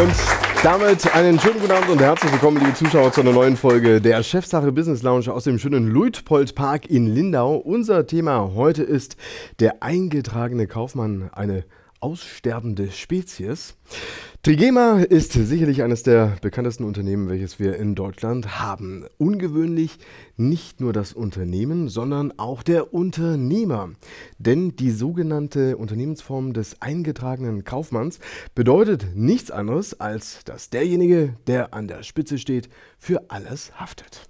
Und damit einen schönen guten Abend und herzlich willkommen, liebe Zuschauer, zu einer neuen Folge der Chefsache Business Lounge aus dem schönen Luitpold Park in Lindau. Unser Thema heute ist der eingetragene Kaufmann, eine aussterbende Spezies. Trigema ist sicherlich eines der bekanntesten Unternehmen, welches wir in Deutschland haben. Ungewöhnlich nicht nur das Unternehmen, sondern auch der Unternehmer. Denn die sogenannte Unternehmensform des eingetragenen Kaufmanns bedeutet nichts anderes, als dass derjenige, der an der Spitze steht, für alles haftet.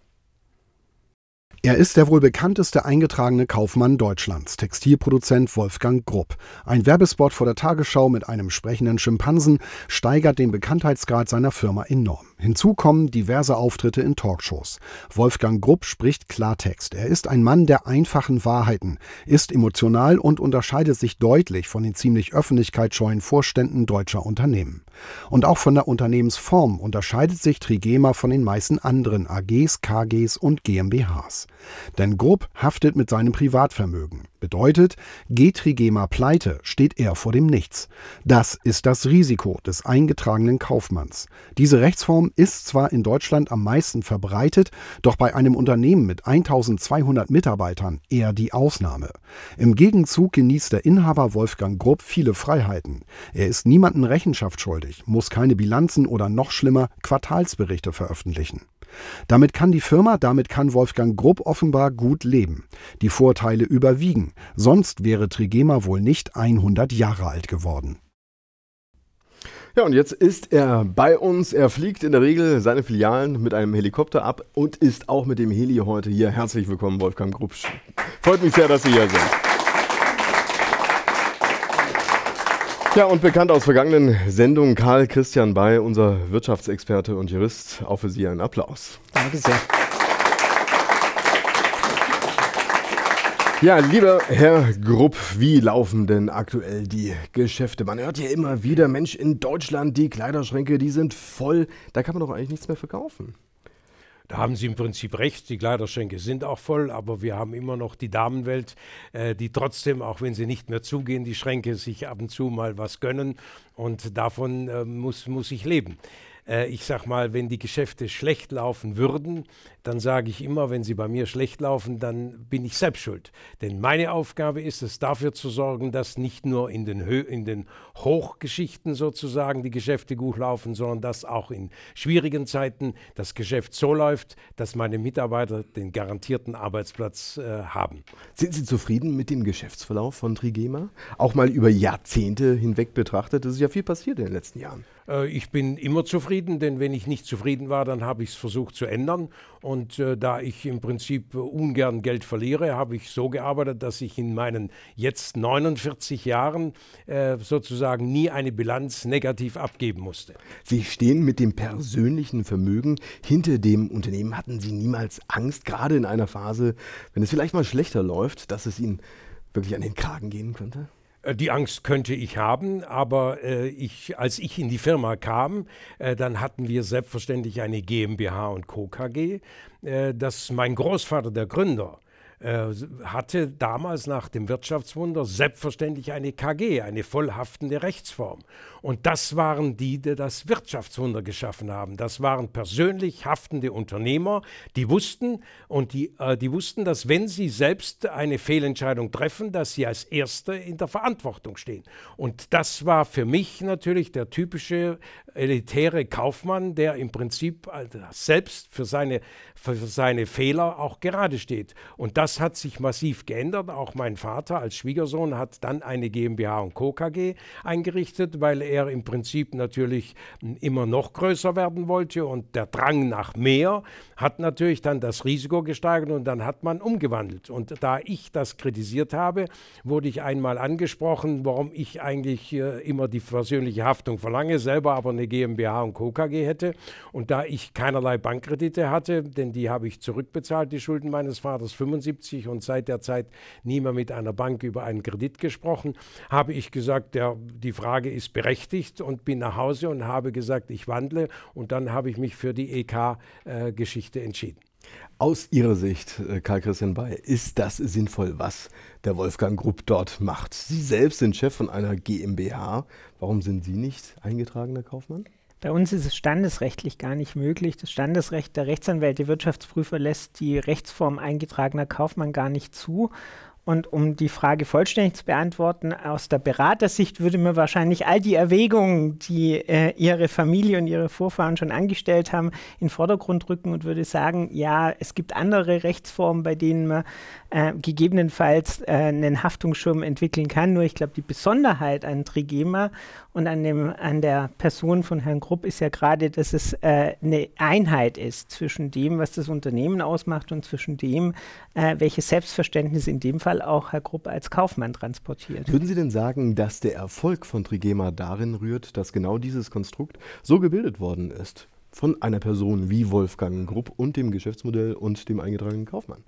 Er ist der wohl bekannteste eingetragene Kaufmann Deutschlands, Textilproduzent Wolfgang Grupp. Ein Werbespot vor der Tagesschau mit einem sprechenden Schimpansen steigert den Bekanntheitsgrad seiner Firma enorm. Hinzu kommen diverse Auftritte in Talkshows. Wolfgang Grupp spricht Klartext. Er ist ein Mann der einfachen Wahrheiten, ist emotional und unterscheidet sich deutlich von den ziemlich öffentlichkeitsscheuen Vorständen deutscher Unternehmen. Und auch von der Unternehmensform unterscheidet sich Trigema von den meisten anderen AGs, KGs und GmbHs. Denn Grupp haftet mit seinem Privatvermögen. Bedeutet, geht Trigema pleite, steht er vor dem Nichts. Das ist das Risiko des eingetragenen Kaufmanns. Diese Rechtsform ist zwar in Deutschland am meisten verbreitet, doch bei einem Unternehmen mit 1200 Mitarbeitern eher die Ausnahme. Im Gegenzug genießt der Inhaber Wolfgang Grupp viele Freiheiten. Er ist niemanden Rechenschaft schuldig, muss keine Bilanzen oder noch schlimmer Quartalsberichte veröffentlichen. Damit kann die Firma, damit kann Wolfgang Grupp offenbar gut leben. Die Vorteile überwiegen, sonst wäre Trigema wohl nicht 100 Jahre alt geworden. Ja, und jetzt ist er bei uns. Er fliegt in der Regel seine Filialen mit einem Helikopter ab und ist auch mit dem Heli heute hier. Herzlich willkommen, Wolfgang Grupp. Freut mich sehr, dass Sie hier sind. Ja, und bekannt aus vergangenen Sendungen Karl Christian Bay, unser Wirtschaftsexperte und Jurist. Auch für Sie einen Applaus. Danke sehr. Ja, lieber Herr Grupp, wie laufen denn aktuell die Geschäfte? Man hört ja immer wieder, Mensch, in Deutschland, die Kleiderschränke, die sind voll. Da kann man doch eigentlich nichts mehr verkaufen. Da haben Sie im Prinzip recht, die Kleiderschränke sind auch voll, aber wir haben immer noch die Damenwelt, äh, die trotzdem, auch wenn sie nicht mehr zugehen, die Schränke sich ab und zu mal was gönnen und davon äh, muss, muss ich leben äh, ich sag mal, wenn die Geschäfte schlecht laufen würden, dann sage ich immer, wenn sie bei mir schlecht laufen, dann bin ich selbst schuld. Denn meine Aufgabe ist es, dafür zu sorgen, dass nicht nur in den, Hö in den Hochgeschichten sozusagen die Geschäfte gut laufen, sondern dass auch in schwierigen Zeiten das Geschäft so läuft, dass meine Mitarbeiter den garantierten Arbeitsplatz äh, haben. Sind Sie zufrieden mit dem Geschäftsverlauf von Trigema? Auch mal über Jahrzehnte hinweg betrachtet, das ist ja viel passiert in den letzten Jahren. Äh, ich bin immer zufrieden, denn wenn ich nicht zufrieden war, dann habe ich es versucht zu ändern. Und äh, da ich im Prinzip äh, ungern Geld verliere, habe ich so gearbeitet, dass ich in meinen jetzt 49 Jahren äh, sozusagen nie eine Bilanz negativ abgeben musste. Sie stehen mit dem persönlichen Vermögen hinter dem Unternehmen. Hatten Sie niemals Angst, gerade in einer Phase, wenn es vielleicht mal schlechter läuft, dass es Ihnen wirklich an den Kragen gehen könnte? Äh, die Angst könnte ich haben, aber äh, ich, als ich in die Firma kam, äh, dann hatten wir selbstverständlich eine GmbH und Co. KG, äh, dass mein Großvater, der Gründer, äh, hatte damals nach dem Wirtschaftswunder selbstverständlich eine KG, eine vollhaftende Rechtsform. Und das waren die, die das Wirtschaftswunder geschaffen haben. Das waren persönlich haftende Unternehmer, die wussten und die, äh, die wussten, dass wenn sie selbst eine Fehlentscheidung treffen, dass sie als Erste in der Verantwortung stehen. Und das war für mich natürlich der typische elitäre Kaufmann, der im Prinzip äh, selbst für seine, für seine Fehler auch gerade steht. Und das das hat sich massiv geändert. Auch mein Vater als Schwiegersohn hat dann eine GmbH und Co. KG eingerichtet, weil er im Prinzip natürlich hm, immer noch größer werden wollte und der Drang nach mehr hat natürlich dann das Risiko gesteigert und dann hat man umgewandelt. Und da ich das kritisiert habe, wurde ich einmal angesprochen, warum ich eigentlich äh, immer die persönliche Haftung verlange, selber aber eine GmbH und Co. KG hätte. Und da ich keinerlei Bankkredite hatte, denn die habe ich zurückbezahlt, die Schulden meines Vaters 75, 1970 und seit der Zeit nie mehr mit einer Bank über einen Kredit gesprochen, habe ich gesagt, der, die Frage ist berechtigt und bin nach Hause und habe gesagt, ich wandle und dann habe ich mich für die EK-Geschichte äh, entschieden. Aus Ihrer Sicht, äh, Karl-Christian Bay, ist das sinnvoll, was der Wolfgang Grupp dort macht? Sie selbst sind Chef von einer GmbH. Warum sind Sie nicht eingetragener Kaufmann? Bei uns ist es standesrechtlich gar nicht möglich. Das Standesrecht der Rechtsanwälte, Wirtschaftsprüfer lässt die Rechtsform eingetragener Kaufmann gar nicht zu. Und um die Frage vollständig zu beantworten, aus der Beratersicht würde mir wahrscheinlich all die Erwägungen, die äh, Ihre Familie und Ihre Vorfahren schon angestellt haben, in den Vordergrund rücken und würde sagen, ja, es gibt andere Rechtsformen, bei denen man äh, gegebenenfalls äh, einen Haftungsschirm entwickeln kann. Nur ich glaube, die Besonderheit an Trigema und an, dem, an der Person von Herrn Grupp ist ja gerade, dass es äh, eine Einheit ist zwischen dem, was das Unternehmen ausmacht und zwischen dem, äh, welches Selbstverständnis in dem Fall auch Herr Grupp als Kaufmann transportiert. Würden Sie denn sagen, dass der Erfolg von Trigema darin rührt, dass genau dieses Konstrukt so gebildet worden ist? Von einer Person wie Wolfgang Grupp und dem Geschäftsmodell und dem eingetragenen Kaufmann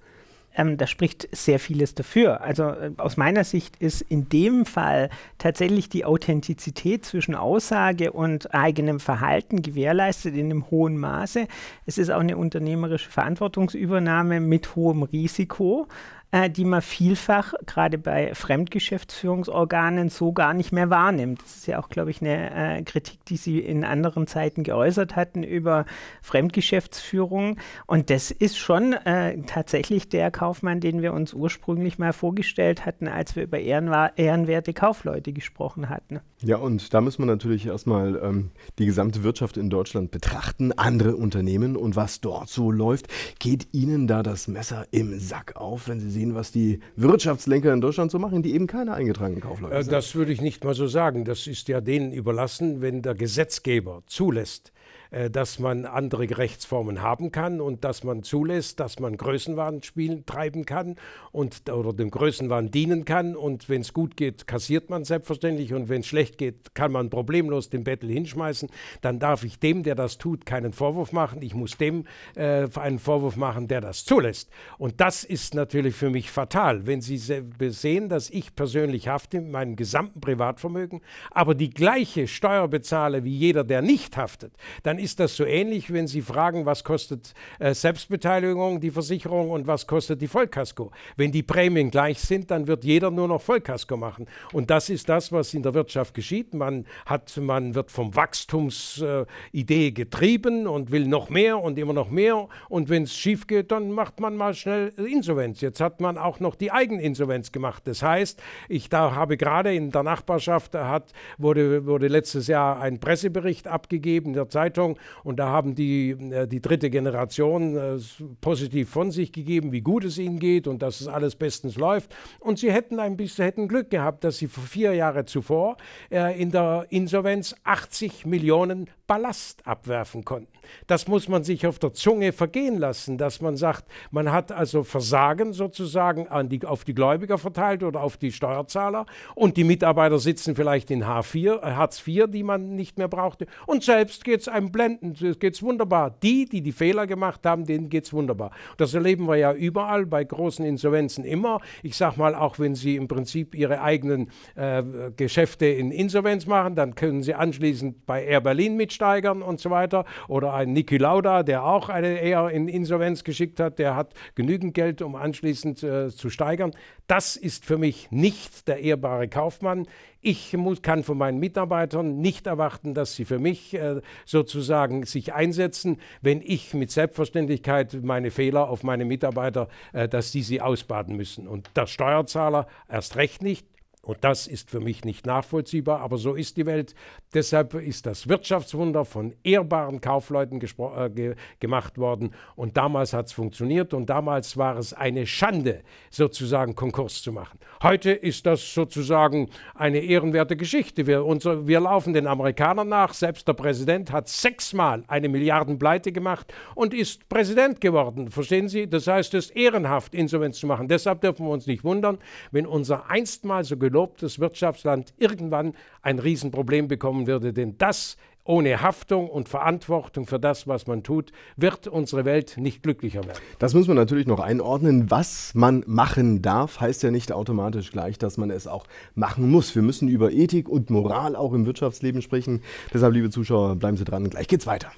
ähm, da spricht sehr vieles dafür. Also äh, aus meiner Sicht ist in dem Fall tatsächlich die Authentizität zwischen Aussage und eigenem Verhalten gewährleistet in einem hohen Maße. Es ist auch eine unternehmerische Verantwortungsübernahme mit hohem Risiko äh, die man vielfach gerade bei Fremdgeschäftsführungsorganen so gar nicht mehr wahrnimmt. Das ist ja auch, glaube ich, eine äh, Kritik, die Sie in anderen Zeiten geäußert hatten über Fremdgeschäftsführung. Und das ist schon äh, tatsächlich der Kaufmann, den wir uns ursprünglich mal vorgestellt hatten, als wir über ehrenwerte Kaufleute gesprochen hatten. Ja, und da muss man natürlich erstmal ähm, die gesamte Wirtschaft in Deutschland betrachten, andere Unternehmen und was dort so läuft. Geht Ihnen da das Messer im Sack auf, wenn Sie sehen, sehen, was die Wirtschaftslenker in Deutschland so machen, die eben keine eingetragenen Kaufleute äh, sind? Das würde ich nicht mal so sagen. Das ist ja denen überlassen, wenn der Gesetzgeber zulässt, äh, dass man andere Rechtsformen haben kann und dass man zulässt, dass man Größenwahn spielen, treiben kann und oder dem Größenwahn dienen kann. Und wenn es gut geht, kassiert man selbstverständlich und wenn es schlecht geht, kann man problemlos den Bettel hinschmeißen. Dann darf ich dem, der das tut, keinen Vorwurf machen. Ich muss dem äh, einen Vorwurf machen, der das zulässt. Und das ist natürlich für mich fatal, wenn Sie sehen, dass ich persönlich hafte mit meinem gesamten Privatvermögen, aber die gleiche Steuer bezahle wie jeder, der nicht haftet, dann ist das so ähnlich, wenn Sie fragen, was kostet äh, Selbstbeteiligung, die Versicherung und was kostet die Vollkasko. Wenn die Prämien gleich sind, dann wird jeder nur noch Vollkasko machen. Und das ist das, was in der Wirtschaft geschieht. Man, hat, man wird vom Wachstumsidee äh, getrieben und will noch mehr und immer noch mehr. Und wenn es schief geht, dann macht man mal schnell Insolvenz. Jetzt hat man auch noch die Eigeninsolvenz gemacht. Das heißt, ich da habe gerade in der Nachbarschaft äh, hat, wurde, wurde letztes Jahr ein Pressebericht abgegeben in der Zeitung Veränderung. Und da haben die, äh, die dritte Generation äh, positiv von sich gegeben, wie gut es ihnen geht und dass es alles bestens läuft. Und sie hätten ein bisschen hätten Glück gehabt, dass sie vier Jahre zuvor äh, in der Insolvenz 80 Millionen Ballast abwerfen konnten. Das muss man sich auf der Zunge vergehen lassen, dass man sagt, man hat also Versagen sozusagen die, auf die Gläubiger verteilt oder auf die Steuerzahler und die Mitarbeiter sitzen vielleicht in H4, äh, Hartz IV, die man nicht mehr brauchte und selbst geht es einem blendend, geht es wunderbar. Die, die die Fehler gemacht haben, denen geht es wunderbar. Das erleben wir ja überall bei großen Insolvenzen immer. Ich sage mal, auch wenn sie im Prinzip ihre eigenen äh, Geschäfte in Insolvenz machen, dann können sie anschließend bei Air Berlin mitspielen steigern und so weiter oder ein Niki Lauda, der auch eine eher in Insolvenz geschickt hat, der hat genügend Geld, um anschließend äh, zu steigern. Das ist für mich nicht der ehrbare Kaufmann. Ich muss, kann von meinen Mitarbeitern nicht erwarten, dass sie für mich äh, sozusagen sich einsetzen, wenn ich mit Selbstverständlichkeit meine Fehler auf meine Mitarbeiter, äh, dass die sie ausbaden müssen. Und der Steuerzahler erst recht nicht. Und das ist für mich nicht nachvollziehbar, aber so ist die Welt. Deshalb ist das Wirtschaftswunder von ehrbaren Kaufleuten äh, ge gemacht worden. Und damals hat es funktioniert und damals war es eine Schande, sozusagen Konkurs zu machen. Heute ist das sozusagen eine ehrenwerte Geschichte. Wir, unser, wir laufen den Amerikanern nach. Selbst der Präsident hat sechsmal eine Milliardenpleite gemacht und ist Präsident geworden. Verstehen Sie? Das heißt, es ist ehrenhaft, Insolvenz zu machen. Deshalb dürfen wir uns nicht wundern, wenn unser einstmal so gelungen gelobtes Wirtschaftsland irgendwann ein Riesenproblem bekommen würde, denn das ohne Haftung und Verantwortung für das, was man tut, wird unsere Welt nicht glücklicher werden. Das muss man natürlich noch einordnen. Was man machen darf, heißt ja nicht automatisch gleich, dass man es auch machen muss. Wir müssen über Ethik und Moral auch im Wirtschaftsleben sprechen. Deshalb, liebe Zuschauer, bleiben Sie dran. Gleich geht's weiter.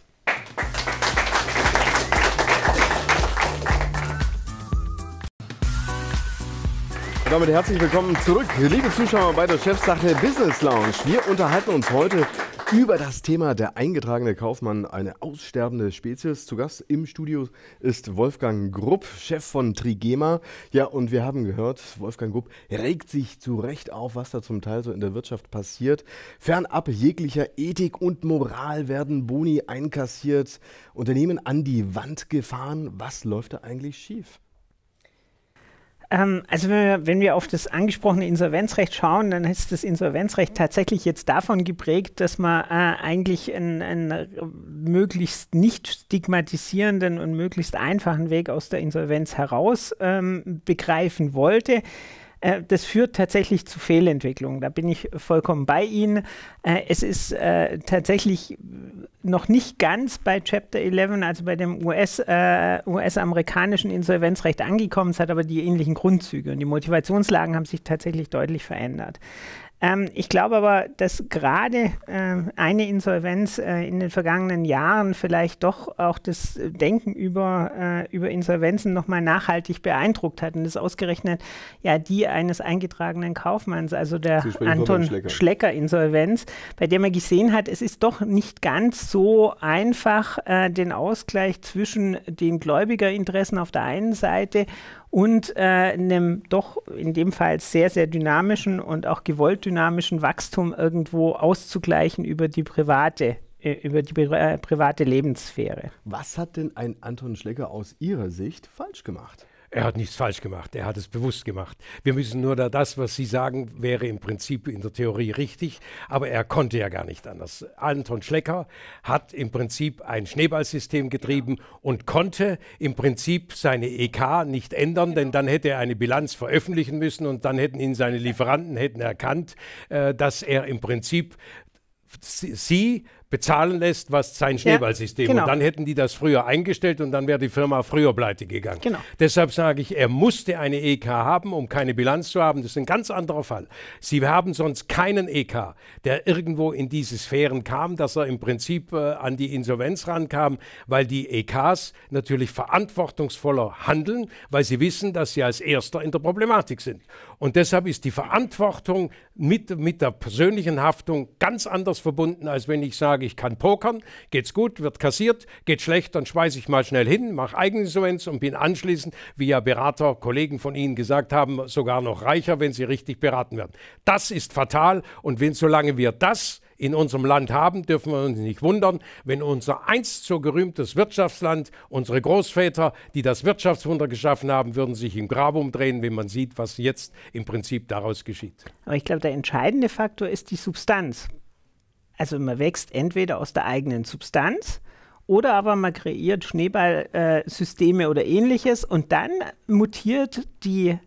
Und damit herzlich willkommen zurück, liebe Zuschauer bei der Chefsache Business Lounge. Wir unterhalten uns heute über das Thema der eingetragene Kaufmann, eine aussterbende Spezies. Zu Gast im Studio ist Wolfgang Grupp, Chef von Trigema. Ja, und wir haben gehört, Wolfgang Grupp regt sich zu Recht auf, was da zum Teil so in der Wirtschaft passiert. Fernab jeglicher Ethik und Moral werden Boni einkassiert, Unternehmen an die Wand gefahren. Was läuft da eigentlich schief? Ähm, also wenn wir, wenn wir, auf das angesprochene Insolvenzrecht schauen, dann ist das Insolvenzrecht tatsächlich jetzt davon geprägt, dass man äh, eigentlich einen, möglichst nicht stigmatisierenden und möglichst einfachen Weg aus der Insolvenz heraus ähm, begreifen wollte äh, das führt tatsächlich zu Fehlentwicklungen. Da bin ich vollkommen bei Ihnen. Äh, es ist äh, tatsächlich noch nicht ganz bei Chapter 11, also bei dem US-amerikanischen äh, US Insolvenzrecht angekommen. Es hat aber die ähnlichen Grundzüge und die Motivationslagen haben sich tatsächlich deutlich verändert. Ähm, ich glaube aber, dass gerade äh, eine Insolvenz äh, in den vergangenen Jahren vielleicht doch auch das Denken über, äh, über Insolvenzen nochmal nachhaltig beeindruckt hat. Und das ist ausgerechnet ja die eines eingetragenen Kaufmanns, also der Anton Schlecker. Schlecker. Insolvenz, bei der man gesehen hat, es ist doch nicht ganz so einfach, äh, den Ausgleich zwischen den Gläubigerinteressen auf der einen Seite und äh, einem doch in dem Fall sehr, sehr dynamischen und auch gewollt dynamischen Wachstum irgendwo auszugleichen über die private äh, über die äh, private Lebenssphäre. Was hat denn ein Anton Schlecker aus Ihrer Sicht falsch gemacht? Er hat nichts falsch gemacht, er hat es bewusst gemacht. Wir müssen nur da das, was Sie sagen, wäre im Prinzip in der Theorie richtig, aber er konnte ja gar nicht anders. Anton Schlecker hat im Prinzip ein Schneeballsystem getrieben und konnte im Prinzip seine EK nicht ändern, denn dann hätte er eine Bilanz veröffentlichen müssen und dann hätten ihn seine Lieferanten hätten erkannt, äh, dass er im Prinzip sie bezahlen lässt, was sein Schneeballsystem. Ja, genau. Und dann hätten die das früher eingestellt und dann wäre die Firma früher pleite gegangen. Genau. Deshalb sage ich, er musste eine EK haben, um keine Bilanz zu haben. Das ist ein ganz anderer Fall. Sie haben sonst keinen EK, der irgendwo in diese Sphären kam, dass er im Prinzip äh, an die Insolvenz rankam, weil die EKs natürlich verantwortungsvoller handeln, weil sie wissen, dass sie als Erster in der Problematik sind. Und deshalb ist die Verantwortung mit, mit der persönlichen Haftung ganz anders verbunden, als wenn ich sage, sage, ich kann pokern, geht's gut, wird kassiert, geht schlecht, dann schmeiße ich mal schnell hin, mache Eigeninsolvenz und bin anschließend, wie ja Berater, Kollegen von Ihnen gesagt haben, sogar noch reicher, wenn Sie richtig beraten werden. Das ist fatal und wenn, solange wir das in unserem Land haben, dürfen wir uns nicht wundern, wenn unser einst so gerühmtes Wirtschaftsland, unsere Großväter, die das Wirtschaftswunder geschaffen haben, würden sich im Grab umdrehen, wenn man sieht, was jetzt im Prinzip daraus geschieht. Aber ich glaube, der entscheidende Faktor ist die Substanz also man wächst entweder aus der eigenen Substanz oder aber man kreiert Schneeballsysteme äh, oder ähnliches und dann mutiert die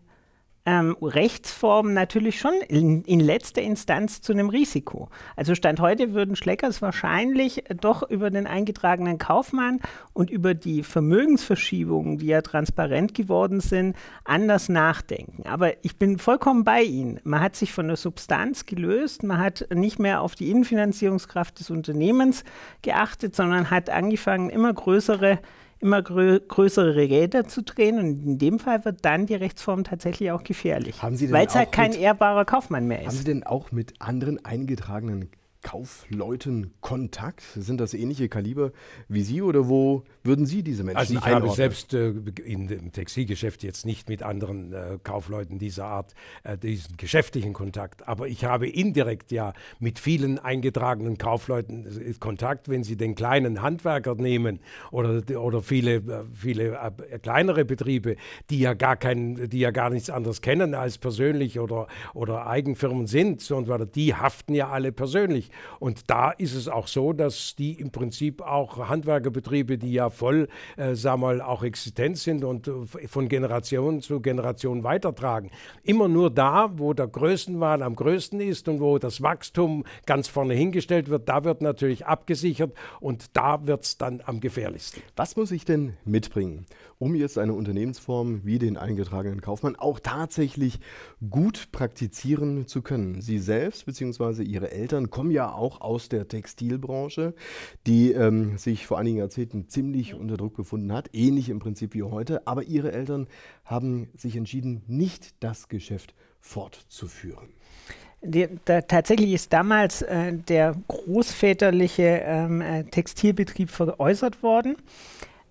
ähm, Rechtsformen natürlich schon in, in, letzter Instanz zu einem Risiko. Also Stand heute würden Schleckers wahrscheinlich doch über den eingetragenen Kaufmann und über die Vermögensverschiebungen, die ja transparent geworden sind, anders nachdenken. Aber ich bin vollkommen bei Ihnen. Man hat sich von der Substanz gelöst, man hat nicht mehr auf die Innenfinanzierungskraft des Unternehmens geachtet, sondern hat angefangen, immer größere immer grö größere Räder zu drehen. Und in dem Fall wird dann die Rechtsform tatsächlich auch gefährlich, weil es halt kein ehrbarer Kaufmann mehr ist. Haben Sie denn auch mit anderen eingetragenen Kaufleuten Kontakt? Sind das ähnliche Kaliber wie Sie oder wo würden Sie diese Menschen Also ich einordnen? habe selbst äh, in, im Textilgeschäft jetzt nicht mit anderen äh, Kaufleuten dieser Art äh, diesen geschäftlichen Kontakt, aber ich habe indirekt ja mit vielen eingetragenen Kaufleuten äh, Kontakt, wenn Sie den kleinen Handwerker nehmen oder, oder viele, äh, viele äh, kleinere Betriebe, die ja gar kein, die ja gar nichts anderes kennen als persönlich oder, oder Eigenfirmen sind und weiter, die haften ja alle persönlich. Und da ist es auch so, dass die im Prinzip auch Handwerkerbetriebe, die ja voll, äh, sagen wir mal, auch existent sind und äh, von Generation zu Generation weitertragen. Immer nur da, wo der Größenwahn am größten ist und wo das Wachstum ganz vorne hingestellt wird, da wird natürlich abgesichert und da wird es dann am gefährlichsten. Was muss ich denn mitbringen, um jetzt eine Unternehmensform wie den eingetragenen Kaufmann auch tatsächlich gut praktizieren zu können? Sie selbst bzw. Ihre Eltern kommen ja auch aus der Textilbranche, die ähm, sich vor einigen Jahrzehnten ziemlich ziemlich unter Druck befunden hat, ähnlich im Prinzip wie heute. Aber ihre Eltern haben sich entschieden, nicht das Geschäft fortzuführen. Die, da, tatsächlich ist damals äh, der großväterliche ähm, äh, Textilbetrieb veräußert worden.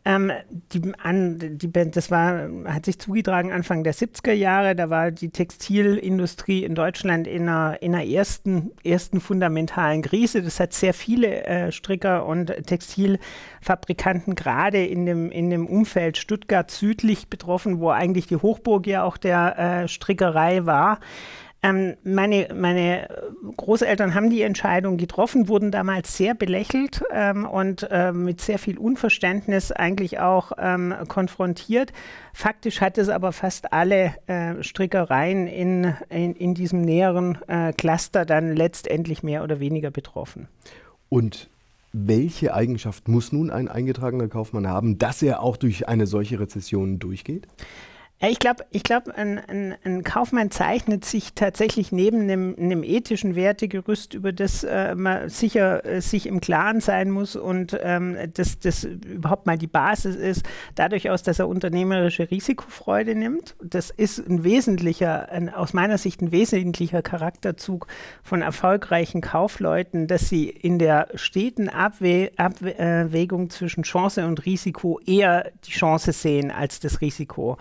Ähm, die, an, die, das war, hat sich zugetragen Anfang der 70er Jahre. Da war die Textilindustrie in Deutschland in einer, in einer ersten, ersten fundamentalen Krise. Das hat sehr viele äh, Stricker und Textilfabrikanten gerade in dem, in dem Umfeld Stuttgart südlich betroffen, wo eigentlich die Hochburg ja auch der äh, Strickerei war. Ähm, meine, meine äh, Großeltern haben die Entscheidung getroffen, wurden damals sehr belächelt ähm, und äh, mit sehr viel Unverständnis eigentlich auch ähm, konfrontiert. Faktisch hat es aber fast alle äh, Strickereien in, in, in, diesem näheren äh, Cluster dann letztendlich mehr oder weniger betroffen. Und welche Eigenschaft muss nun ein eingetragener Kaufmann haben, dass er auch durch eine solche Rezession durchgeht? Ja, ich glaube, ich glaub, ein, ein, ein, Kaufmann zeichnet sich tatsächlich neben einem, einem ethischen Wertegerüst, über das äh, man sicher äh, sich im Klaren sein muss und ähm, das, das überhaupt mal die Basis ist, dadurch aus, dass er unternehmerische Risikofreude nimmt. Das ist ein wesentlicher, ein, aus meiner Sicht ein wesentlicher Charakterzug von erfolgreichen Kaufleuten, dass sie in der steten Abwägung zwischen Chance und Risiko eher die Chance sehen als das Risiko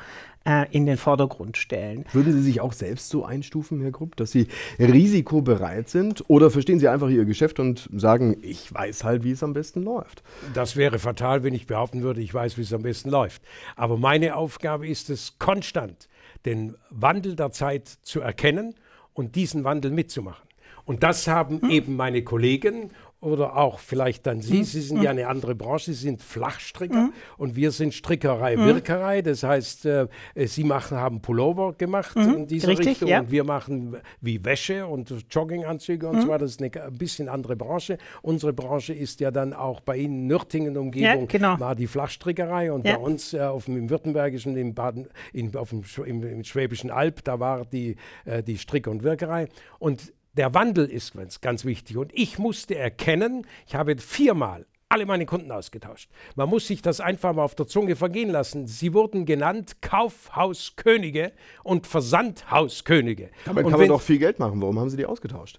äh, in den Vordergrund stellen. Würden Sie sich auch selbst so einstufen, Herr Grupp, dass Sie risikobereit sind? Oder verstehen Sie einfach Ihr Geschäft und sagen, ich weiß halt, wie es am besten läuft? Das wäre fatal, wenn ich behaupten würde, ich weiß, wie es am besten läuft. Aber meine Aufgabe ist es, konstant den Wandel der Zeit zu erkennen und diesen Wandel mitzumachen. Und das haben hm. eben meine Kollegen oder auch vielleicht dann Sie, hm. Sie sind ja hm. eine andere Branche, Sie sind Flachstricker hm. und wir sind Strickerei, Wirkerei. Das heißt, äh, Sie machen, haben Pullover gemacht in dieser Richtig, Richtung ja. und wir machen wie Wäsche und Jogginganzüge und so weiter. Das ist eine ein bisschen andere Branche. Unsere Branche ist ja dann auch bei Ihnen Nürtingen Umgebung ja, genau. war die Flachstrickerei und ja. bei uns äh, auf dem Württembergischen, im Baden, in, auf dem, im, im, Schwäbischen Alb, da war die, äh, die Strick- und Wirkerei. Und der Wandel ist ganz wichtig. Und ich musste erkennen, ich habe viermal alle meine Kunden ausgetauscht. Man muss sich das einfach mal auf der Zunge vergehen lassen. Sie wurden genannt Kaufhauskönige und Versandhauskönige. Damit kann man doch viel Geld machen. Warum haben Sie die ausgetauscht?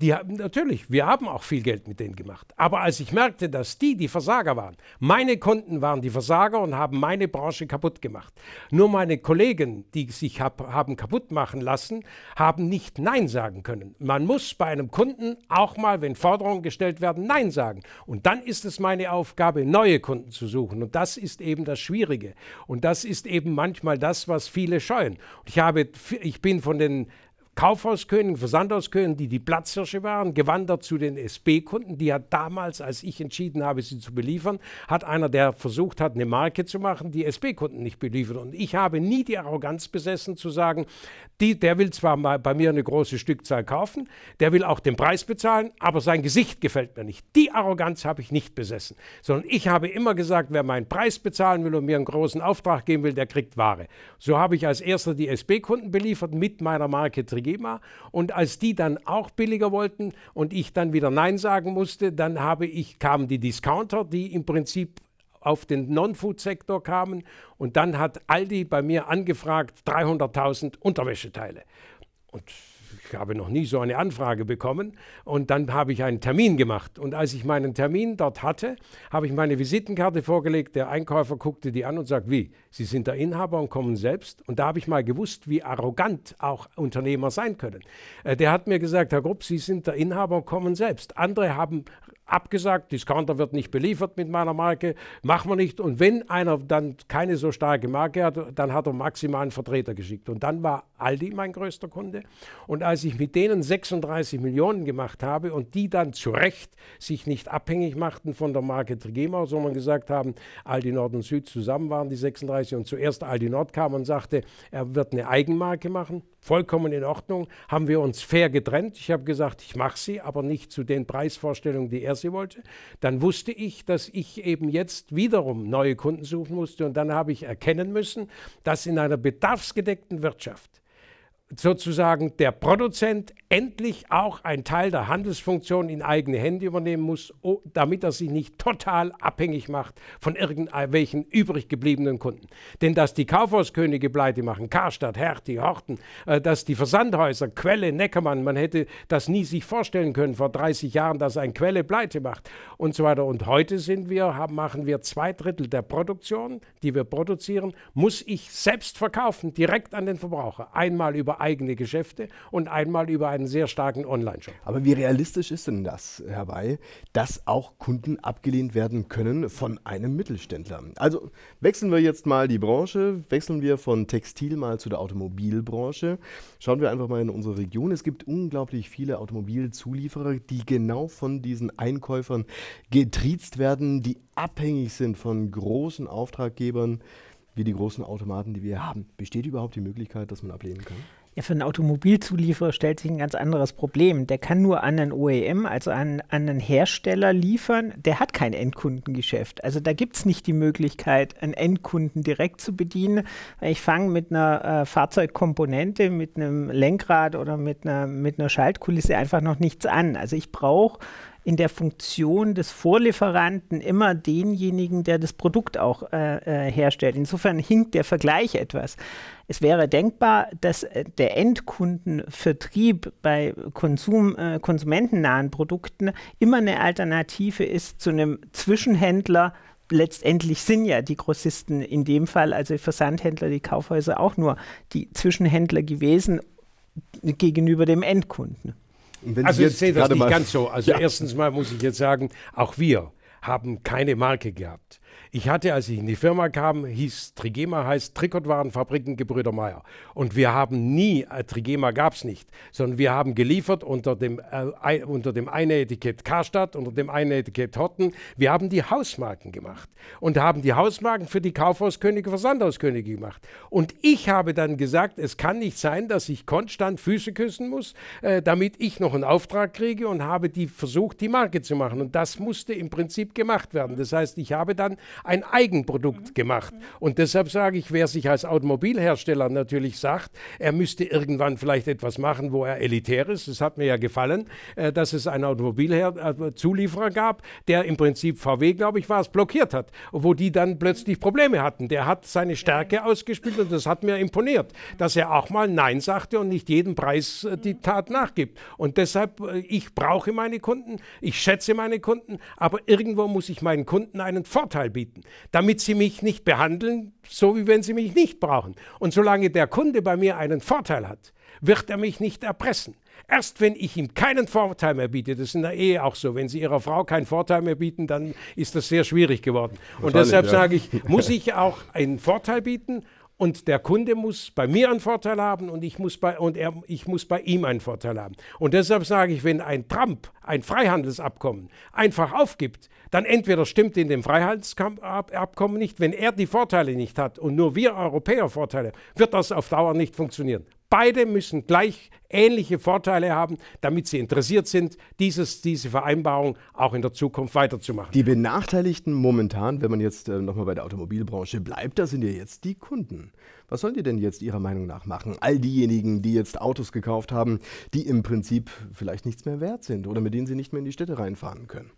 Die haben, natürlich, wir haben auch viel Geld mit denen gemacht. Aber als ich merkte, dass die die Versager waren, meine Kunden waren die Versager und haben meine Branche kaputt gemacht. Nur meine Kollegen, die sich hab, haben kaputt machen lassen, haben nicht Nein sagen können. Man muss bei einem Kunden auch mal, wenn Forderungen gestellt werden, Nein sagen. Und dann ist es meine Aufgabe, neue Kunden zu suchen. Und das ist eben das Schwierige. Und das ist eben manchmal das, was viele scheuen. ich, habe, ich bin von den Kaufhauskönigen, Versandhauskönigen, die die Platzhirsche waren, gewandert zu den SB-Kunden. Die hat damals, als ich entschieden habe, sie zu beliefern, hat einer, der versucht hat, eine Marke zu machen, die SB-Kunden nicht beliefert. Und ich habe nie die Arroganz besessen, zu sagen, die, der will zwar mal bei mir eine große Stückzahl kaufen, der will auch den Preis bezahlen, aber sein Gesicht gefällt mir nicht. Die Arroganz habe ich nicht besessen, sondern ich habe immer gesagt, wer meinen Preis bezahlen will und mir einen großen Auftrag geben will, der kriegt Ware. So habe ich als erster die SB-Kunden beliefert mit meiner Marke Trigger. GEMA. Und als die dann auch billiger wollten und ich dann wieder Nein sagen musste, dann habe ich, kamen die Discounter, die im Prinzip auf den Non-Food-Sektor kamen. Und dann hat Aldi bei mir angefragt, 300.000 Unterwäscheteile. Und ich habe noch nie so eine Anfrage bekommen. Und dann habe ich einen Termin gemacht. Und als ich meinen Termin dort hatte, habe ich meine Visitenkarte vorgelegt. Der Einkäufer guckte die an und sagt, wie? Sie sind der Inhaber und kommen selbst. Und da habe ich mal gewusst, wie arrogant auch Unternehmer sein können. Äh, der hat mir gesagt, Herr Grupp, Sie sind der Inhaber und kommen selbst. Andere haben abgesagt, Discounter wird nicht beliefert mit meiner Marke, machen wir nicht. Und wenn einer dann keine so starke Marke hat, dann hat er maximal einen Vertreter geschickt. Und dann war Aldi mein größter Kunde. Und als ich mit denen 36 Millionen gemacht habe und die dann zu Recht sich nicht abhängig machten von der Marke Trigema, sondern gesagt haben, Aldi Nord und Süd zusammen waren die 36 Preise und zuerst Aldi Nord kam und sagte, er wird eine Eigenmarke machen. Vollkommen in Ordnung. Haben wir uns fair getrennt. Ich habe gesagt, ich mache sie, aber nicht zu den Preisvorstellungen, die er sie wollte. Dann wusste ich, dass ich eben jetzt wiederum neue Kunden suchen musste. Und dann habe ich erkennen müssen, dass in einer bedarfsgedeckten Wirtschaft sozusagen der Produzent endlich auch einen Teil der Handelsfunktion in eigene Hände übernehmen muss, damit er sich nicht total abhängig macht von irgendwelchen übrig gebliebenen Kunden. Denn dass die Kaufhauskönige pleite machen, Karstadt, Hertie, Horten, äh, dass die Versandhäuser, Quelle, Neckermann, man hätte das nie sich vorstellen können vor 30 Jahren, dass ein Quelle pleite macht und so weiter. Und heute sind wir, haben, machen wir zwei Drittel der Produktion, die wir produzieren, muss ich selbst verkaufen, direkt an den Verbraucher. Einmal über eigene Geschäfte und einmal über einen sehr starken Online-Shop. Aber wie realistisch ist denn das, Herr Bay, dass auch Kunden abgelehnt werden können von einem Mittelständler? Also wechseln wir jetzt mal die Branche, wechseln wir von Textil mal zu der Automobilbranche. Schauen wir einfach mal in unsere Region. Es gibt unglaublich viele Automobilzulieferer, die genau von diesen Einkäufern getriezt werden, die abhängig sind von großen Auftraggebern wie die großen Automaten, die wir haben. Besteht überhaupt die Möglichkeit, dass man ablehnen kann? Ja, für einen Automobilzulieferer stellt sich ein ganz anderes Problem. Der kann nur an einen OEM, also an, an einen Hersteller liefern. Der hat kein Endkundengeschäft. Also da gibt es nicht die Möglichkeit, einen Endkunden direkt zu bedienen. Ich fange mit einer äh, Fahrzeugkomponente, mit einem Lenkrad oder mit einer, mit einer Schaltkulisse einfach noch nichts an. Also ich brauche in der Funktion des Vorlieferanten immer denjenigen, der das Produkt auch äh, äh herstellt. Insofern hinkt der Vergleich etwas. Es wäre denkbar, dass äh, der Endkundenvertrieb bei Konsum, äh, konsumentennahen Produkten immer eine Alternative ist zu einem Zwischenhändler, letztendlich sind ja die Grossisten in dem Fall, also die Versandhändler, die Kaufhäuser auch nur die Zwischenhändler gewesen gegenüber dem Endkunden also jetzt ich sehe das nicht ganz so. Also ja. erstens mal muss ich jetzt sagen, auch wir haben keine Marke gehabt. Ich hatte, als ich in die Firma kam, hieß Trigema heißt Trikotwarenfabriken Gebrüder Meier. Und wir haben nie, äh, Trigema gab es nicht, sondern wir haben geliefert unter dem, äh, unter dem einen Etikett Karstadt, unter dem einen Etikett Horten. Wir haben die Hausmarken gemacht und haben die Hausmarken für die Kaufhauskönige, Versandhauskönige gemacht. Und ich habe dann gesagt, es kann nicht sein, dass ich konstant Füße küssen muss, äh, damit ich noch einen Auftrag kriege und habe die versucht, die Marke zu machen. Und das musste im Prinzip gemacht werden. Das heißt, ich habe dann ein Eigenprodukt mhm. gemacht. Mhm. Und deshalb sage ich, wer sich als Automobilhersteller natürlich sagt, er müsste irgendwann vielleicht etwas machen, wo er elitär ist. Es hat mir ja gefallen, äh, dass es einen Automobilzulieferer äh, gab, der im Prinzip VW, glaube ich, war es, blockiert hat, wo die dann plötzlich Probleme hatten. Der hat seine Stärke ausgespielt und das hat mir imponiert, dass er auch mal Nein sagte und nicht jeden Preis äh, die mhm. Tat nachgibt. Und deshalb, ich brauche meine Kunden, ich schätze meine Kunden, aber irgendwo muss ich meinen Kunden einen Vorteil bieten anbieten, damit sie mich nicht behandeln, so wie wenn sie mich nicht brauchen. Und solange der Kunde bei mir einen Vorteil hat, wird er mich nicht erpressen. Erst wenn ich ihm keinen Vorteil mehr biete, das ist in der Ehe auch so, wenn Sie Ihrer Frau keinen Vorteil mehr bieten, dann ist das sehr schwierig geworden. Und deshalb ja. sage ich, muss ich auch einen Vorteil bieten, und der Kunde muss bei mir einen Vorteil haben und ich muss bei, und er, ich muss bei ihm einen Vorteil haben. Und deshalb sage ich, wenn ein Trump ein Freihandelsabkommen einfach aufgibt, dann entweder stimmt in dem Freihandelsabkommen nicht, wenn er die Vorteile nicht hat und nur wir Europäer Vorteile, wird das auf Dauer nicht funktionieren. Beide müssen gleich ähnliche Vorteile haben, damit sie interessiert sind, dieses, diese Vereinbarung auch in der Zukunft weiterzumachen. Die Benachteiligten momentan, wenn man jetzt äh, nochmal bei der Automobilbranche bleibt, das sind ja jetzt die Kunden. Was sollen die denn jetzt Ihrer Meinung nach machen? All diejenigen, die jetzt Autos gekauft haben, die im Prinzip vielleicht nichts mehr wert sind oder mit denen sie nicht mehr in die Städte reinfahren können.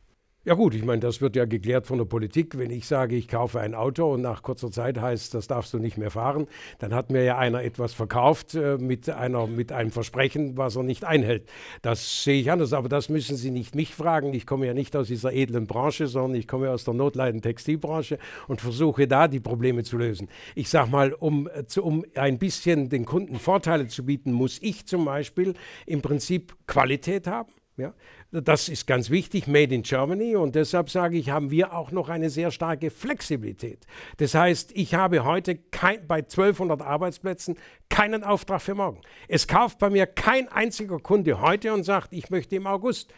Ja gut, ich meine, das wird ja geklärt von der Politik. Wenn ich sage, ich kaufe ein Auto und nach kurzer Zeit heißt, das darfst du nicht mehr fahren, dann hat mir ja einer etwas verkauft äh, mit, einer, mit einem Versprechen, was er nicht einhält. Das sehe ich anders, aber das müssen Sie nicht mich fragen. Ich komme ja nicht aus dieser edlen Branche, sondern ich komme aus der notleidenden Textilbranche und versuche da die Probleme zu lösen. Ich sage mal, um, äh, zu, um ein bisschen den Kunden Vorteile zu bieten, muss ich zum Beispiel im Prinzip Qualität haben ja, das ist ganz wichtig, Made in Germany. Und deshalb sage ich, haben wir auch noch eine sehr starke Flexibilität. Das heißt, ich habe heute kein, bei 1200 Arbeitsplätzen keinen Auftrag für morgen. Es kauft bei mir kein einziger Kunde heute und sagt, ich möchte im August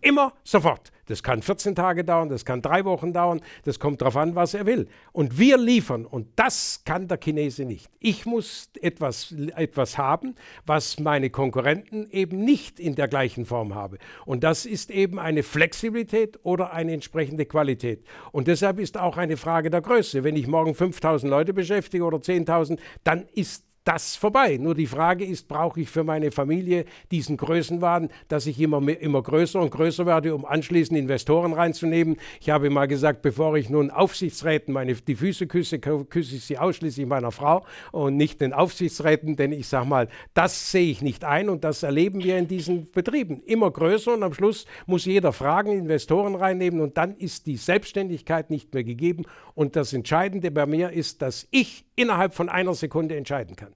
Immer sofort. Das kann 14 Tage dauern, das kann drei Wochen dauern, das kommt darauf an, was er will. Und wir liefern und das kann der Chinese nicht. Ich muss etwas, etwas haben, was meine Konkurrenten eben nicht in der gleichen Form haben. Und das ist eben eine Flexibilität oder eine entsprechende Qualität. Und deshalb ist auch eine Frage der Größe. Wenn ich morgen 5000 Leute beschäftige oder 10.000, dann ist das vorbei. Nur die Frage ist, brauche ich für meine Familie diesen Größenwahn, dass ich immer, mehr, immer größer und größer werde, um anschließend Investoren reinzunehmen? Ich habe mal gesagt, bevor ich nun Aufsichtsräten meine, die Füße küsse, küsse ich sie ausschließlich meiner Frau und nicht den Aufsichtsräten, denn ich sage mal, das sehe ich nicht ein und das erleben wir in diesen Betrieben. Immer größer und am Schluss muss jeder fragen, Investoren reinnehmen und dann ist die Selbstständigkeit nicht mehr gegeben. Und das Entscheidende bei mir ist, dass ich innerhalb von einer Sekunde entscheiden kann.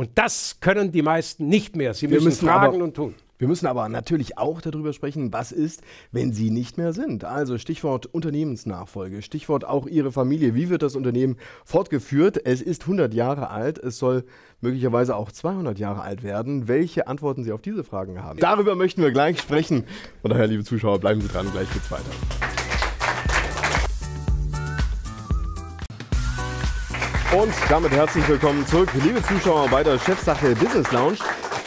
Und das können die meisten nicht mehr. Sie müssen, müssen fragen und tun. Wir müssen aber natürlich auch darüber sprechen, was ist, wenn sie nicht mehr sind. Also Stichwort Unternehmensnachfolge, Stichwort auch ihre Familie. Wie wird das Unternehmen fortgeführt? Es ist 100 Jahre alt, es soll möglicherweise auch 200 Jahre alt werden. Welche Antworten Sie auf diese Fragen haben? Darüber möchten wir gleich sprechen. Von daher, liebe Zuschauer, bleiben Sie dran, gleich geht's weiter. Und damit herzlich willkommen zurück, liebe Zuschauer, bei der Chefsache Business Lounge.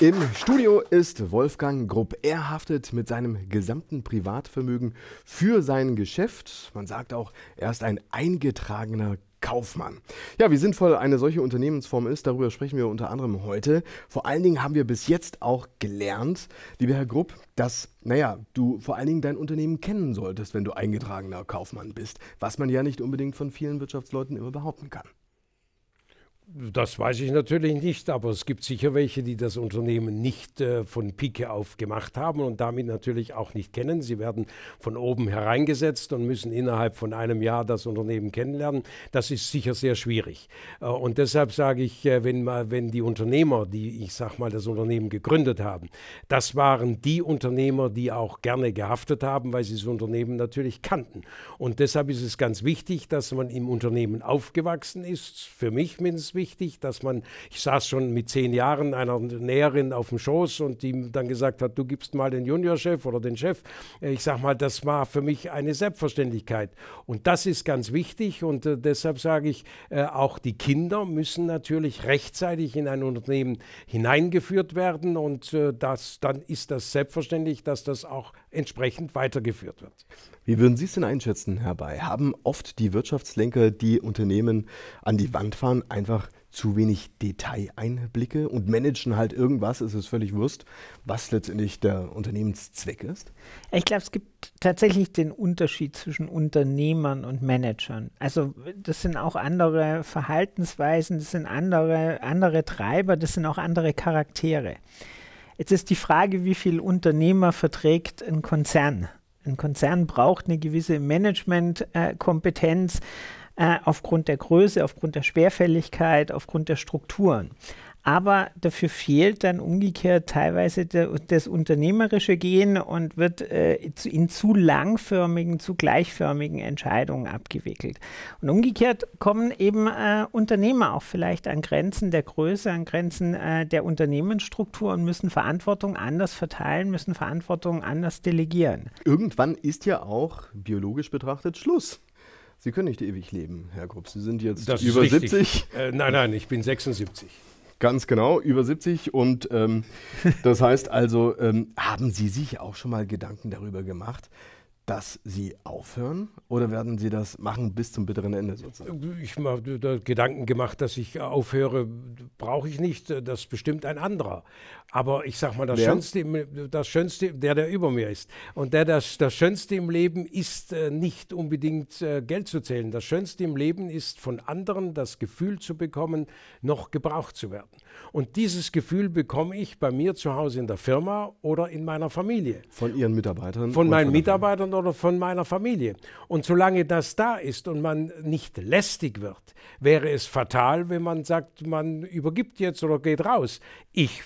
Im Studio ist Wolfgang Grupp. Er haftet mit seinem gesamten Privatvermögen für sein Geschäft. Man sagt auch, er ist ein eingetragener Kaufmann. Ja, wie sinnvoll eine solche Unternehmensform ist, darüber sprechen wir unter anderem heute. Vor allen Dingen haben wir bis jetzt auch gelernt, lieber Herr Grupp, dass, naja, du vor allen Dingen dein Unternehmen kennen solltest, wenn du eingetragener Kaufmann bist, was man ja nicht unbedingt von vielen Wirtschaftsleuten immer behaupten kann. Das weiß ich natürlich nicht, aber es gibt sicher welche, die das Unternehmen nicht äh, von Pike auf gemacht haben und damit natürlich auch nicht kennen. Sie werden von oben hereingesetzt und müssen innerhalb von einem Jahr das Unternehmen kennenlernen. Das ist sicher sehr schwierig. Äh, und deshalb sage ich, äh, wenn, mal, wenn die Unternehmer, die ich sage mal das Unternehmen gegründet haben, das waren die Unternehmer, die auch gerne gehaftet haben, weil sie das Unternehmen natürlich kannten. Und deshalb ist es ganz wichtig, dass man im Unternehmen aufgewachsen ist, für mich mindestens wichtig, dass man, ich saß schon mit zehn Jahren einer Näherin auf dem Schoß und die dann gesagt hat, du gibst mal den Juniorchef oder den Chef. Ich sage mal, das war für mich eine Selbstverständlichkeit. Und das ist ganz wichtig und äh, deshalb sage ich, äh, auch die Kinder müssen natürlich rechtzeitig in ein Unternehmen hineingeführt werden und äh, das, dann ist das selbstverständlich, dass das auch entsprechend weitergeführt wird. Wie würden Sie es denn einschätzen, Herr Bay? Haben oft die Wirtschaftslenker, die Unternehmen an die Wand fahren, einfach zu wenig Detaileinblicke und managen halt irgendwas, ist es völlig Wurst, was letztendlich der Unternehmenszweck ist? Ich glaube, es gibt tatsächlich den Unterschied zwischen Unternehmern und Managern. Also das sind auch andere Verhaltensweisen, das sind andere, andere Treiber, das sind auch andere Charaktere. Jetzt ist die Frage, wie viel Unternehmer verträgt ein Konzern? Ein Konzern braucht eine gewisse Managementkompetenz äh, äh, aufgrund der Größe, aufgrund der Schwerfälligkeit, aufgrund der Strukturen aber dafür fehlt dann umgekehrt teilweise der, das unternehmerische Gehen und wird äh, in zu langförmigen, zu gleichförmigen Entscheidungen abgewickelt. Und umgekehrt kommen eben äh, Unternehmer auch vielleicht an Grenzen der Größe, an Grenzen äh, der Unternehmensstruktur und müssen Verantwortung anders verteilen, müssen Verantwortung anders delegieren. Irgendwann ist ja auch biologisch betrachtet Schluss. Sie können nicht ewig leben, Herr Grupp. Sie sind jetzt das über 70. Äh, nein, nein, ich bin 76. Ganz genau, über 70. Und ähm, das heißt also, ähm, haben Sie sich auch schon mal Gedanken darüber gemacht, dass Sie aufhören oder werden Sie das machen bis zum bitteren Ende sozusagen? Ich habe Gedanken gemacht, dass ich aufhöre, brauche ich nicht. Das bestimmt ein anderer. Aber ich sage mal, das Wer? Schönste, das Schönste, der, der über mir ist. Und der, das, das Schönste im Leben ist äh, nicht unbedingt äh, Geld zu zählen. Das Schönste im Leben ist, von anderen das Gefühl zu bekommen, noch gebraucht zu werden. Und dieses Gefühl bekomme ich bei mir zu Hause in der Firma oder in meiner Familie. Von Ihren Mitarbeitern? Von meinen von Mitarbeitern oder von meiner Familie. Und solange das da ist und man nicht lästig wird, wäre es fatal, wenn man sagt, man übergibt jetzt oder geht raus. Ich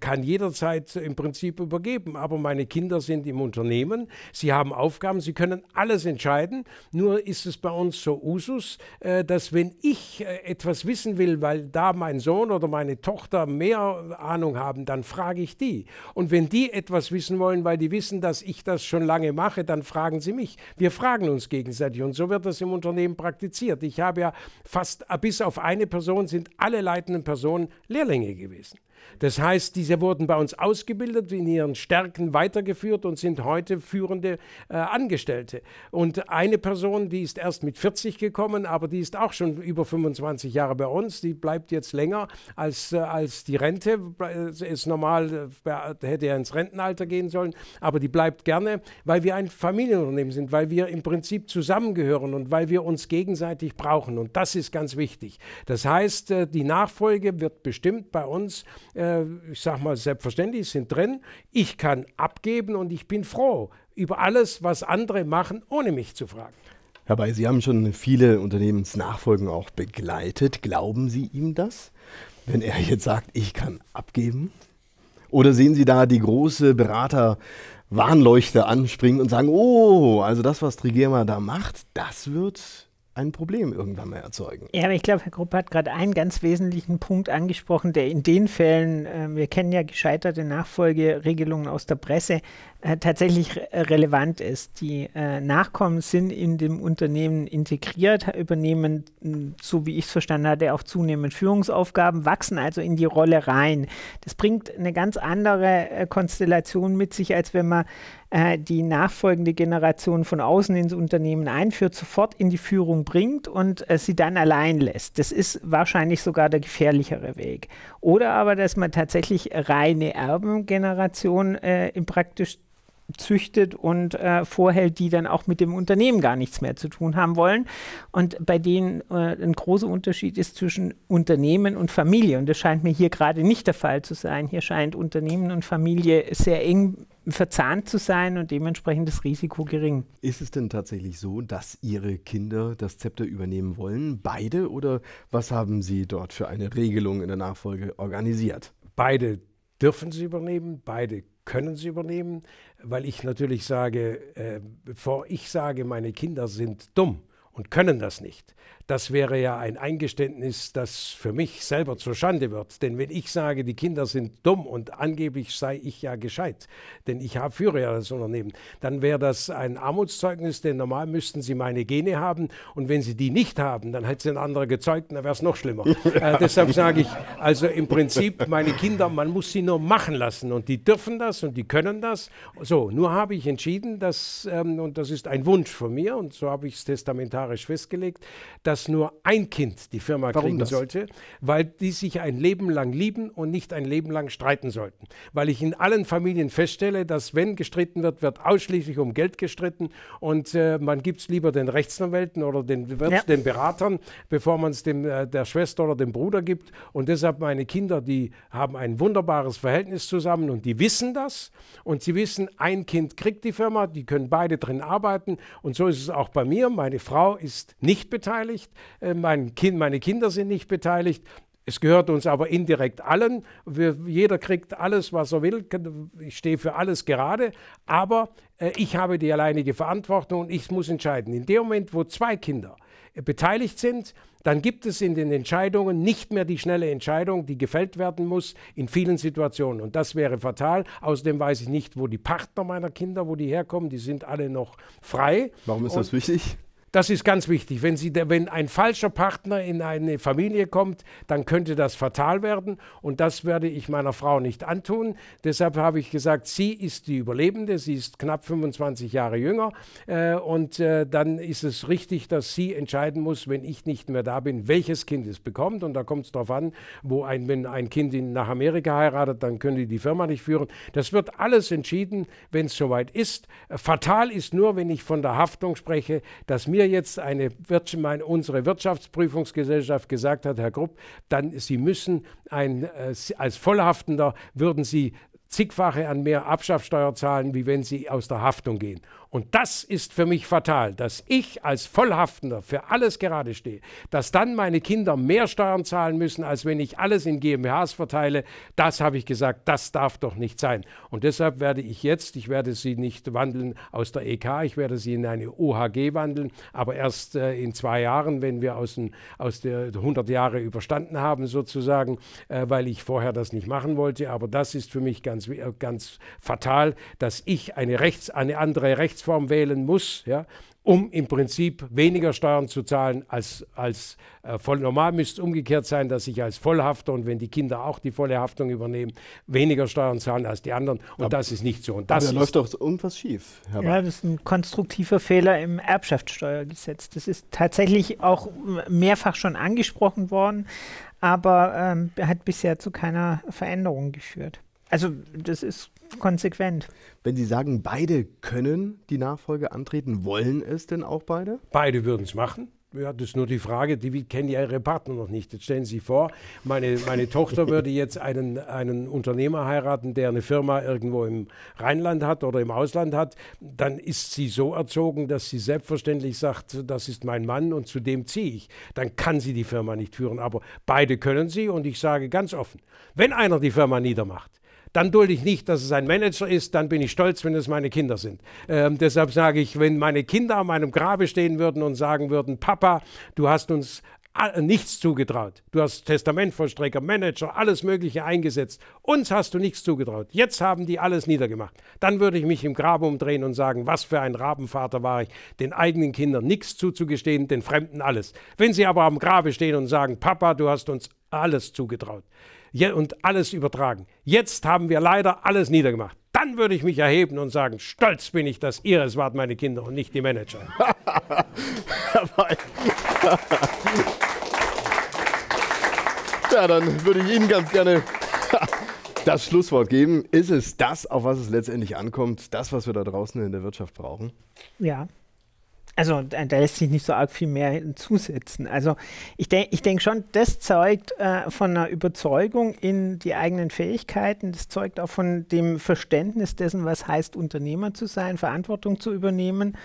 kann jederzeit im Prinzip übergeben, aber meine Kinder sind im Unternehmen, sie haben Aufgaben, sie können alles entscheiden. Nur ist es bei uns so Usus, äh, dass wenn ich äh, etwas wissen will, weil da mein Sohn oder meine Tochter mehr Ahnung haben, dann frage ich die. Und wenn die etwas wissen wollen, weil die wissen, dass ich das schon lange mache, dann dann fragen Sie mich. Wir fragen uns gegenseitig und so wird das im Unternehmen praktiziert. Ich habe ja fast äh, bis auf eine Person sind alle leitenden Personen Lehrlinge gewesen. Das heißt, diese wurden bei uns ausgebildet, in ihren Stärken weitergeführt und sind heute führende äh, Angestellte. Und eine Person, die ist erst mit 40 gekommen, aber die ist auch schon über 25 Jahre bei uns, die bleibt jetzt länger als, äh, als die Rente. Äh, ist normal, äh, hätte ja ins Rentenalter gehen sollen, aber die bleibt gerne, weil wir ein Familienunternehmen sind, weil wir im Prinzip zusammengehören und weil wir uns gegenseitig brauchen. Und das ist ganz wichtig. Das heißt, äh, die Nachfolge wird bestimmt bei uns äh, ich sage mal selbstverständlich, sind drin. Ich kann abgeben und ich bin froh über alles, was andere machen, ohne mich zu fragen. Herr Bay, Sie haben schon viele Unternehmensnachfolgen auch begleitet. Glauben Sie ihm das, wenn er jetzt sagt, ich kann abgeben? Oder sehen Sie da die große Berater-Warnleuchte anspringen und sagen, oh, also das, was Trigema da macht, das wird ein Problem irgendwann mal erzeugen. Ja, aber ich glaube, Herr Grupp hat gerade einen ganz wesentlichen Punkt angesprochen, der in den Fällen, äh, wir kennen ja gescheiterte Nachfolgeregelungen aus der Presse, äh, tatsächlich äh, relevant ist. Die äh, Nachkommen sind in dem Unternehmen integriert, übernehmen, hm, so wie ich es verstanden hatte, auch zunehmend Führungsaufgaben, wachsen also in die Rolle rein. Das bringt eine ganz andere äh, Konstellation mit sich, als wenn man äh, die nachfolgende Generation von außen ins Unternehmen einführt, sofort in die Führung bringt und äh, sie dann allein lässt. Das ist wahrscheinlich sogar der gefährlichere Weg. Oder aber, dass man tatsächlich reine Erbengeneration äh, praktisch züchtet und äh, vorhält, die dann auch mit dem Unternehmen gar nichts mehr zu tun haben wollen. Und bei denen äh, ein großer Unterschied ist zwischen Unternehmen und Familie. Und das scheint mir hier gerade nicht der Fall zu sein. Hier scheint Unternehmen und Familie sehr eng verzahnt zu sein und dementsprechend das Risiko gering. Ist es denn tatsächlich so, dass Ihre Kinder das Zepter übernehmen wollen? Beide? Oder was haben Sie dort für eine Regelung in der Nachfolge organisiert? Beide dürfen sie übernehmen, beide können sie übernehmen weil ich natürlich sage, äh, bevor ich sage, meine Kinder sind dumm und können das nicht, das wäre ja ein Eingeständnis, das für mich selber zur Schande wird. Denn wenn ich sage, die Kinder sind dumm und angeblich sei ich ja gescheit, denn ich habe, führe ja das Unternehmen, dann wäre das ein Armutszeugnis, denn normal müssten sie meine Gene haben und wenn sie die nicht haben, dann hätte sie ein anderer gezeugt dann wäre es noch schlimmer. äh, deshalb sage ich, also im Prinzip, meine Kinder, man muss sie nur machen lassen und die dürfen das und die können das. So, nur habe ich entschieden, dass, ähm, und das ist ein Wunsch von mir und so habe ich es testamentarisch festgelegt, dass dass nur ein Kind die Firma Warum kriegen das? sollte, weil die sich ein Leben lang lieben und nicht ein Leben lang streiten sollten. Weil ich in allen Familien feststelle, dass wenn gestritten wird, wird ausschließlich um Geld gestritten und äh, man gibt es lieber den Rechtsanwälten oder den, Wirt, ja. den Beratern, bevor man es äh, der Schwester oder dem Bruder gibt. Und deshalb meine Kinder, die haben ein wunderbares Verhältnis zusammen und die wissen das und sie wissen, ein Kind kriegt die Firma, die können beide drin arbeiten und so ist es auch bei mir. Meine Frau ist nicht beteiligt nicht, äh, mein kind, meine Kinder sind nicht beteiligt. Es gehört uns aber indirekt allen. Wir, jeder kriegt alles, was er will. Ich stehe für alles gerade. Aber äh, ich habe die alleinige Verantwortung und ich muss entscheiden. In dem Moment, wo zwei Kinder äh, beteiligt sind, dann gibt es in den Entscheidungen nicht mehr die schnelle Entscheidung, die gefällt werden muss in vielen Situationen. Und das wäre fatal. Außerdem weiß ich nicht, wo die Partner meiner Kinder, wo die herkommen. Die sind alle noch frei. Warum ist und das wichtig? Das ist ganz wichtig. Wenn, Sie, wenn ein falscher Partner in eine Familie kommt, dann könnte das fatal werden und das werde ich meiner Frau nicht antun. Deshalb habe ich gesagt, sie ist die Überlebende, sie ist knapp 25 Jahre jünger äh, und äh, dann ist es richtig, dass sie entscheiden muss, wenn ich nicht mehr da bin, welches Kind es bekommt und da kommt es darauf an, wo ein, wenn ein Kind in, nach Amerika heiratet, dann können die die Firma nicht führen. Das wird alles entschieden, wenn es soweit ist. Fatal ist nur, wenn ich von der Haftung spreche, dass mir jetzt eine, meine, unsere Wirtschaftsprüfungsgesellschaft gesagt hat, Herr Grupp, dann Sie müssen ein, äh, als Vollhaftender würden Sie zigfache an mehr Abschaffsteuer zahlen, wie wenn Sie aus der Haftung gehen. Und das ist für mich fatal, dass ich als Vollhaftender für alles gerade stehe, dass dann meine Kinder mehr Steuern zahlen müssen, als wenn ich alles in GmbHs verteile. Das habe ich gesagt, das darf doch nicht sein. Und deshalb werde ich jetzt, ich werde sie nicht wandeln aus der EK, ich werde sie in eine OHG wandeln, aber erst äh, in zwei Jahren, wenn wir aus, den, aus der 100 Jahre überstanden haben sozusagen, äh, weil ich vorher das nicht machen wollte. Aber das ist für mich ganz, äh, ganz fatal, dass ich eine, Rechts, eine andere Rechtsverfassung Rechtsform wählen muss, ja, um im Prinzip weniger Steuern zu zahlen als, als äh, voll normal. Müsste umgekehrt sein, dass ich als Vollhafter und wenn die Kinder auch die volle Haftung übernehmen, weniger Steuern zahlen als die anderen. Und aber, das ist nicht so. Und das aber da läuft doch irgendwas schief. Herr ja, das ist ein konstruktiver Fehler im Erbschaftssteuergesetz. Das ist tatsächlich auch mehrfach schon angesprochen worden, aber ähm, hat bisher zu keiner Veränderung geführt. Also das ist konsequent. Wenn Sie sagen, beide können die Nachfolge antreten, wollen es denn auch beide? Beide würden es machen. Ja, das ist nur die Frage, die kennen ja ihre Partner noch nicht. Jetzt stellen Sie sich vor, meine, meine Tochter würde jetzt einen, einen Unternehmer heiraten, der eine Firma irgendwo im Rheinland hat oder im Ausland hat. Dann ist sie so erzogen, dass sie selbstverständlich sagt, das ist mein Mann und zu dem ziehe ich. Dann kann sie die Firma nicht führen. Aber beide können sie und ich sage ganz offen, wenn einer die Firma niedermacht, dann dulde ich nicht, dass es ein Manager ist, dann bin ich stolz, wenn es meine Kinder sind. Ähm, deshalb sage ich, wenn meine Kinder an meinem Grabe stehen würden und sagen würden, Papa, du hast uns äh, nichts zugetraut. Du hast Testamentvollstrecker, Manager, alles Mögliche eingesetzt. Uns hast du nichts zugetraut. Jetzt haben die alles niedergemacht. Dann würde ich mich im Grab umdrehen und sagen, was für ein Rabenvater war ich, den eigenen Kindern nichts zuzugestehen, den Fremden alles. Wenn sie aber am Grabe stehen und sagen, Papa, du hast uns alles zugetraut, je, und alles übertragen. Jetzt haben wir leider alles niedergemacht. Dann würde ich mich erheben und sagen, stolz bin ich, dass ihr es wart, meine Kinder, und nicht die Manager. ja, dann würde ich Ihnen ganz gerne das Schlusswort geben. Ist es das, auf was es letztendlich ankommt, das, was wir da draußen in der Wirtschaft brauchen? Ja, also äh, da, lässt sich nicht so arg viel mehr hinzusetzen. Also ich, de ich denke schon, das zeugt äh, von einer Überzeugung in die eigenen Fähigkeiten, das zeugt auch von dem Verständnis dessen, was heißt Unternehmer zu sein, Verantwortung zu übernehmen.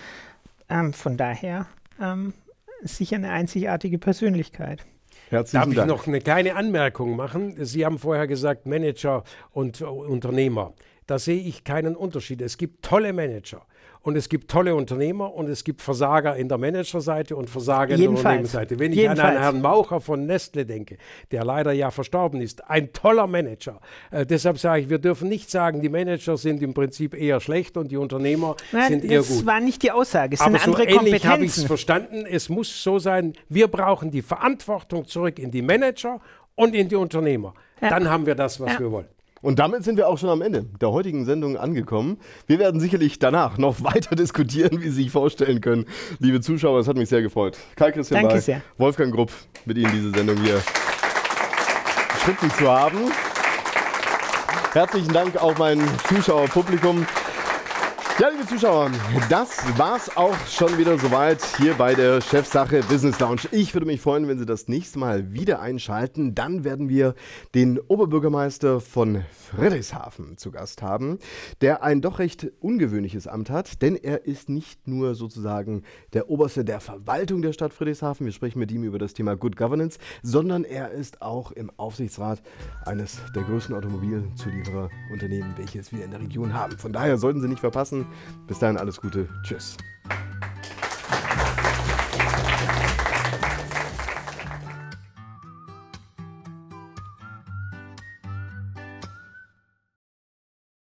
Ähm, von daher ähm, sicher eine einzigartige Persönlichkeit. Herzlichen Darf Dank. ich noch eine kleine Anmerkung machen? Sie haben vorher gesagt, Manager und uh, Unternehmer. Da sehe ich keinen Unterschied. Es gibt tolle Manager und es gibt tolle Unternehmer und es gibt Versager in der Managerseite und Versager in der Unternehmensseite. Wenn Jedenfalls. ich an einen Herrn Maucher von Nestle denke, der leider ja verstorben ist, ein toller Manager. Äh, deshalb sage ich, wir dürfen nicht sagen, die Manager sind im Prinzip eher schlecht und die Unternehmer Nein, sind eher gut. Das war nicht die Aussage, es Aber sind so andere ähnlich habe ich es verstanden. Es muss so sein, wir brauchen die Verantwortung zurück in die Manager und in die Unternehmer. Ja. Dann haben wir das, was ja. wir wollen. Und damit sind wir auch schon am Ende der heutigen Sendung angekommen. Wir werden sicherlich danach noch weiter diskutieren, wie Sie sich vorstellen können. Liebe Zuschauer, es hat mich sehr gefreut. Kai-Christian Danke Bark, Wolfgang Grupp, mit Ihnen diese Sendung hier beschritten zu haben. Herzlichen Dank auch mein Zuschauerpublikum. Ja, liebe Zuschauer, das war's auch schon wieder soweit hier bei der Chefsache Business Lounge. Ich würde mich freuen, wenn Sie das nächste Mal wieder einschalten. Dann werden wir den Oberbürgermeister von Friedrichshafen zu Gast haben, der ein doch recht ungewöhnliches Amt hat, denn er ist nicht nur sozusagen der Oberste der Verwaltung der Stadt Friedrichshafen, wir sprechen mit ihm über das Thema Good Governance, sondern er ist auch im Aufsichtsrat eines der größten Automobilzuliefererunternehmen, welches wir in der Region haben. Von daher sollten Sie nicht verpassen, bis dahin alles Gute. Tschüss.